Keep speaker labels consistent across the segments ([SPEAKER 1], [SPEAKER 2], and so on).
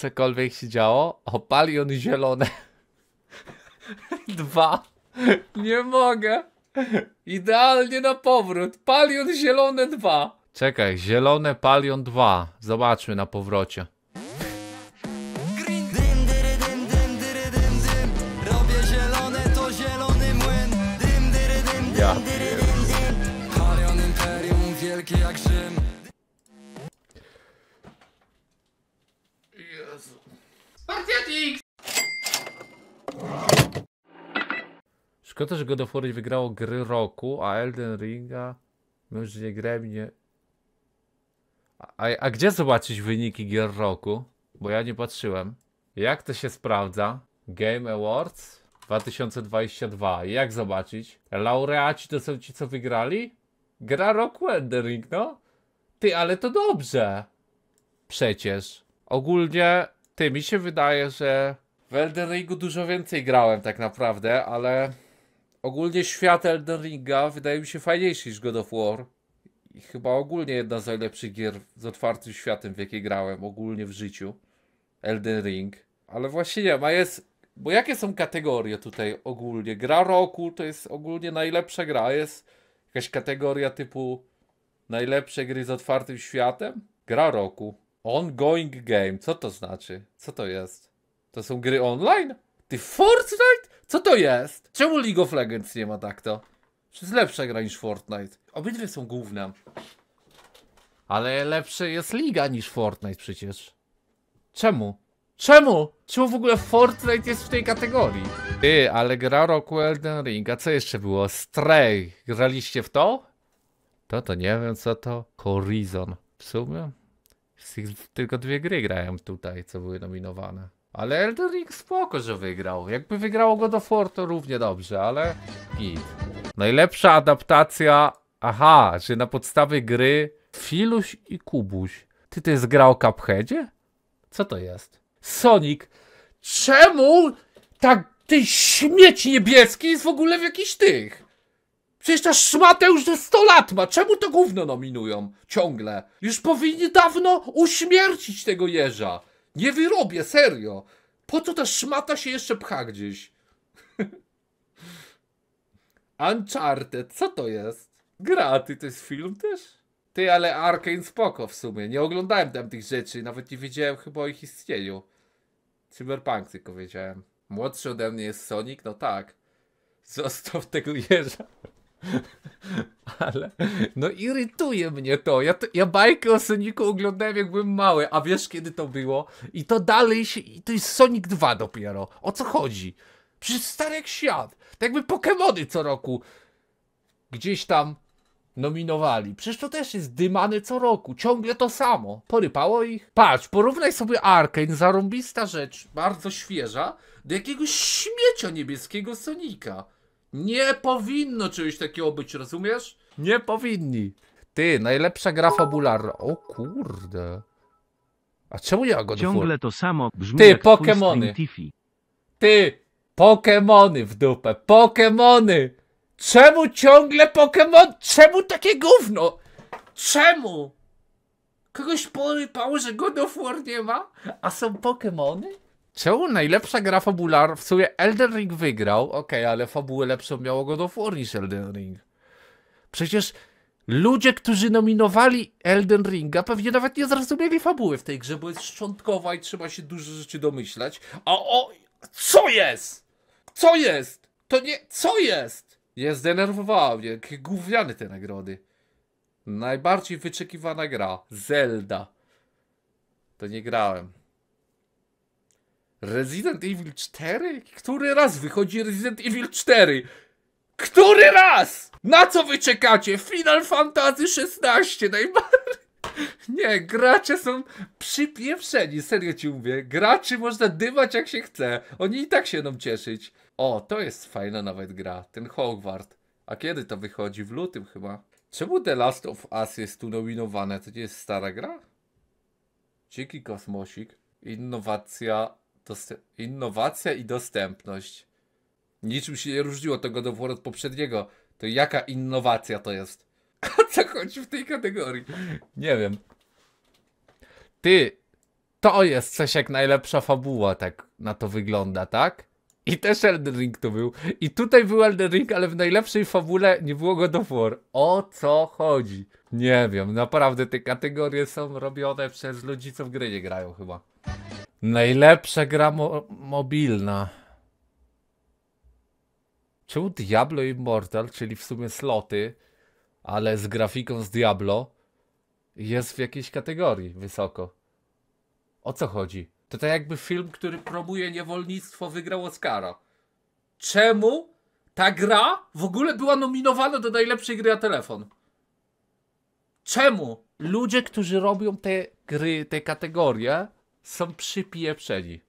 [SPEAKER 1] cokolwiek się działo, opalion zielone. Dwa. Nie mogę. Idealnie na powrót. Palion zielone dwa. Czekaj, zielone palion dwa. Zobaczmy na powrocie. Szkoda, że God of War wygrało gry roku, a Elden Ringa może nie grałem nie... A, a gdzie zobaczyć wyniki gier roku? Bo ja nie patrzyłem. Jak to się sprawdza? Game Awards 2022. Jak zobaczyć? Laureaci to są ci, co wygrali? Gra roku Elden Ring, no? Ty, ale to dobrze. Przecież. Ogólnie, ty, mi się wydaje, że w Elden Ringu dużo więcej grałem tak naprawdę, ale ogólnie świat Elden Ringa wydaje mi się fajniejszy niż God of War. I chyba ogólnie jedna z najlepszych gier z otwartym światem, w jakiej grałem, ogólnie w życiu. Elden Ring. Ale właśnie nie ma, jest... Bo jakie są kategorie tutaj ogólnie? Gra roku to jest ogólnie najlepsza gra. Jest jakaś kategoria typu najlepsze gry z otwartym światem? Gra roku. Ongoing game. Co to znaczy? Co to jest? To są gry online? Ty Fortnite? Co to jest? Czemu League of Legends nie ma tak to? Czy jest lepsza gra niż Fortnite? Obydwie są główne. Ale lepsza jest liga niż Fortnite przecież. Czemu? Czemu? Czemu w ogóle Fortnite jest w tej kategorii? Ty, ale gra roku Elden Ring, a co jeszcze było? Stray, graliście w to? To to nie wiem co to. Horizon. W sumie? Tylko dwie gry grałem tutaj, co były nominowane. Ale Elden Ring spoko, że wygrał. Jakby wygrało go do For, to równie dobrze, ale git. Najlepsza adaptacja... Aha, że na podstawie gry Filuś i Kubuś. Ty to jest gra o Cupheadzie? Co to jest? Sonic, czemu tak ty śmieć niebieski jest w ogóle w jakiś tych? Przecież ta szmatę już ze 100 lat ma. Czemu to gówno nominują? Ciągle. Już powinni dawno uśmiercić tego jeża. Nie wyrobię, serio. Po co ta szmata się jeszcze pcha gdzieś? Uncharted, co to jest? Gra, ty to jest film też? Ty, ale Arkane spoko w sumie. Nie oglądałem tam tych rzeczy, nawet nie wiedziałem chyba o ich istnieniu. Cyberpunk tylko wiedziałem. Młodszy ode mnie jest Sonic? No tak. Zostaw tego jeża. Ale no irytuje mnie to. Ja, to, ja bajkę o Soniku oglądałem jak byłem mały, a wiesz kiedy to było? I to dalej się, i to jest Sonic 2 dopiero. O co chodzi? Przecież stary jak świat. Tak jakby Pokémony co roku gdzieś tam nominowali. Przecież to też jest dymane co roku. Ciągle to samo. Porypało ich. Patrz, porównaj sobie Arkane, zarąbista rzecz, bardzo świeża, do jakiegoś śmiecia niebieskiego Sonika. Nie powinno czegoś takiego być, rozumiesz? Nie powinni. Ty, najlepsza gra fabularna. O kurde. A czemu ja go Ciągle to samo brzmi Ty, jak Pokemony. Ty, Pokemony w dupę. Pokemony. Czemu ciągle Pokemon? Czemu takie gówno? Czemu? Kogoś porypało, że God of War nie ma? A są Pokemony? Czemu najlepsza gra fabular w sumie Elden Ring wygrał? Okej, okay, ale fabułę lepszą miało go do War niż Elden Ring. Przecież ludzie, którzy nominowali Elden Ringa, pewnie nawet nie zrozumieli fabuły w tej grze, bo jest szczątkowa i trzeba się dużo rzeczy domyślać. A o... Co jest? Co jest? To nie... Co jest? Nie zdenerwowała mnie. Jakie gówniane te nagrody. Najbardziej wyczekiwana gra. Zelda. To nie grałem. Resident Evil 4? Który raz wychodzi Resident Evil 4? Który raz? Na co wy czekacie? Final Fantasy 16 najbardziej. Nie, gracze są przypieprzeni, serio ci mówię. Graczy można dywać jak się chce. Oni i tak się będą cieszyć. O, to jest fajna nawet gra, ten Hogwart. A kiedy to wychodzi? W lutym chyba. Czemu The Last of Us jest tu nominowane? To nie jest stara gra? Dzięki Kosmosik. Innowacja Dost innowacja i dostępność. Niczym się nie różniło tego do od poprzedniego. To jaka innowacja to jest? A co chodzi w tej kategorii? Nie wiem. Ty, to jest coś jak najlepsza fabuła, tak na to wygląda, tak? I też Elden Ring tu był. I tutaj był Elden Ring, ale w najlepszej fabule nie było go do War. O co chodzi? Nie wiem, naprawdę te kategorie są robione przez ludzi, co w gry nie grają chyba. Najlepsza gra mo mobilna. Czemu Diablo Immortal, czyli w sumie sloty, ale z grafiką z Diablo, jest w jakiejś kategorii wysoko? O co chodzi? To tak jakby film, który promuje niewolnictwo, wygrał Oscara. Czemu ta gra w ogóle była nominowana do najlepszej gry na telefon? Czemu ludzie, którzy robią te gry, te kategorie, są przypieprzeni.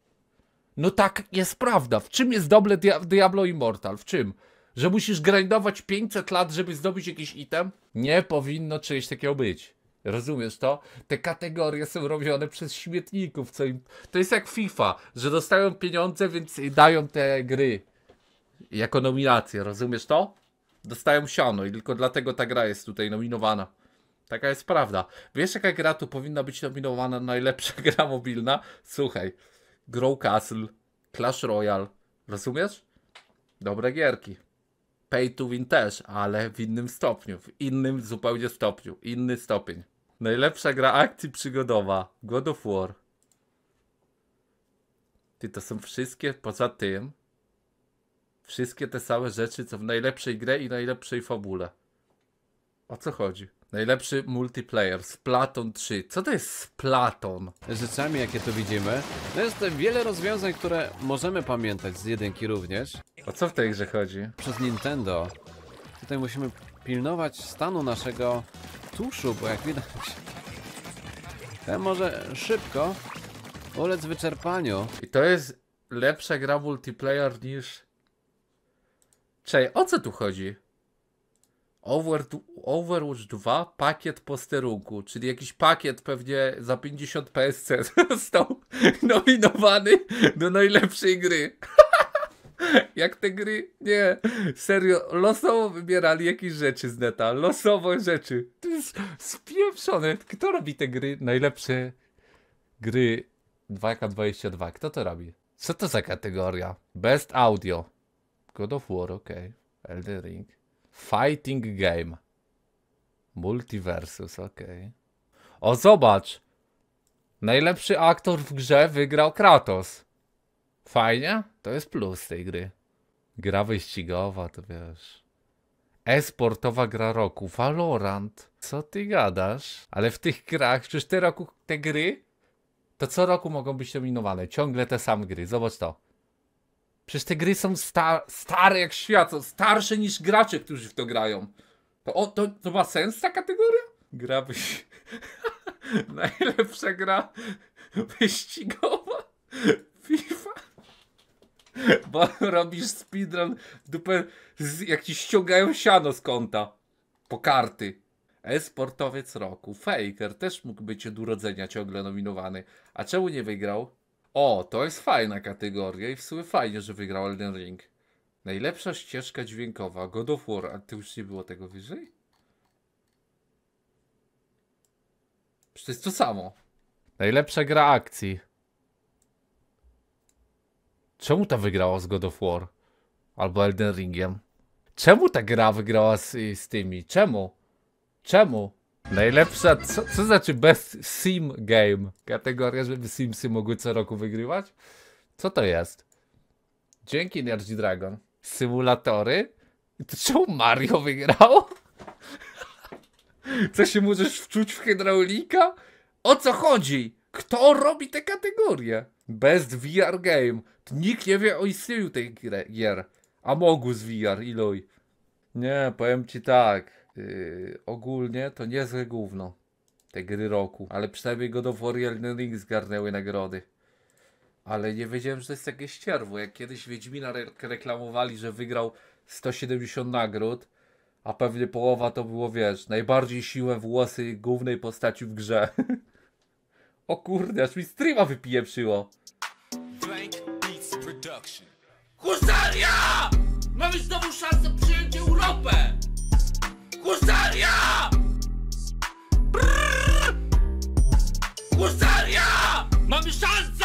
[SPEAKER 1] No tak jest prawda. W czym jest doble Diablo Immortal? W czym? Że musisz grindować 500 lat, żeby zdobyć jakiś item? Nie powinno czegoś takiego być. Rozumiesz to? Te kategorie są robione przez śmietników, co im... To jest jak FIFA, że dostają pieniądze, więc dają te gry jako nominacje, rozumiesz to? Dostają siano i tylko dlatego ta gra jest tutaj nominowana. Taka jest prawda. Wiesz, jaka gra tu powinna być nominowana najlepsza gra mobilna? Słuchaj, Grow Castle, Clash Royale, rozumiesz? Dobre gierki. Pay to win też, ale w innym stopniu, w innym zupełnie stopniu, inny stopień. Najlepsza gra akcji przygodowa, God of War. Ty, to są wszystkie poza tym, wszystkie te same rzeczy, co w najlepszej grze i najlepszej fabule. O co chodzi? Najlepszy multiplayer, Splatoon 3. Co to jest Splaton? Rzeczami, jakie tu widzimy, no jest wiele rozwiązań, które możemy pamiętać z jedynki również. O co w tej grze chodzi? Przez Nintendo. Tutaj musimy pilnować stanu naszego tuszu, bo jak widać... Ten może szybko ulec wyczerpaniu. I to jest lepsza gra multiplayer niż... Cześć, o co tu chodzi? Overwatch 2 pakiet posterunku, czyli jakiś pakiet pewnie za 50 PSC został nominowany do najlepszej gry. Jak te gry? Nie. Serio, losowo wybierali jakieś rzeczy z neta. Losowo rzeczy. To jest spieprzone. Kto robi te gry? Najlepsze gry 2K22. Kto to robi? Co to za kategoria? Best Audio. God of War, ok. Elden Ring. Fighting game. Multiversus, okej. Okay. O, zobacz! Najlepszy aktor w grze wygrał Kratos. Fajnie? To jest plus tej gry. Gra wyścigowa, to wiesz. E-sportowa gra roku. Valorant. Co ty gadasz? Ale w tych grach, przecież te, roku, te gry, to co roku mogą być nominowane. Ciągle te same gry. Zobacz to. Przecież te gry są sta stare jak świat, są starsze niż gracze, którzy w to grają. To, o, to, to ma sens ta kategoria? Gra byś... Najlepsza gra wyścigowa FIFA. Bo robisz speedrun w dupę, jak ci ściągają siano z konta. Po karty. E-sportowiec roku. Faker też mógł być od urodzenia ciągle nominowany. A czemu nie wygrał? O, to jest fajna kategoria i w sumie fajnie, że wygrał Elden Ring. Najlepsza ścieżka dźwiękowa, God of War, a ty już nie było tego wyżej? Przecież to jest to samo. Najlepsza gra akcji. Czemu ta wygrała z God of War? Albo Elden Ringiem? Czemu ta gra wygrała z, z tymi? Czemu? Czemu? Najlepsza, co, co znaczy best sim game? Kategoria, żeby simsy mogły co roku wygrywać? Co to jest? Dzięki Energy Dragon. Symulatory? To czemu Mario wygrał? Co się możesz wczuć w hydraulika? O co chodzi? Kto robi te kategorie? Best VR game. To nikt nie wie o istnieniu tej gier. A mogu z VR, iluj. Nie, powiem ci tak yy, ogólnie to niezłe gówno te gry roku, ale przynajmniej God of War i Elden Ring zgarnęły nagrody. Ale nie wiedziałem, że to jest takie ścierwo. Jak kiedyś Wiedźmina re reklamowali, że wygrał 170 nagród, a pewnie połowa to było, wiesz, najbardziej siłę włosy głównej postaci w grze. o kurde, aż mi streama wypieprzyło. przyło. Beats Mamy znowu szansę przyjęcie Europę! Kusaria! Kusaria! Mam szansę!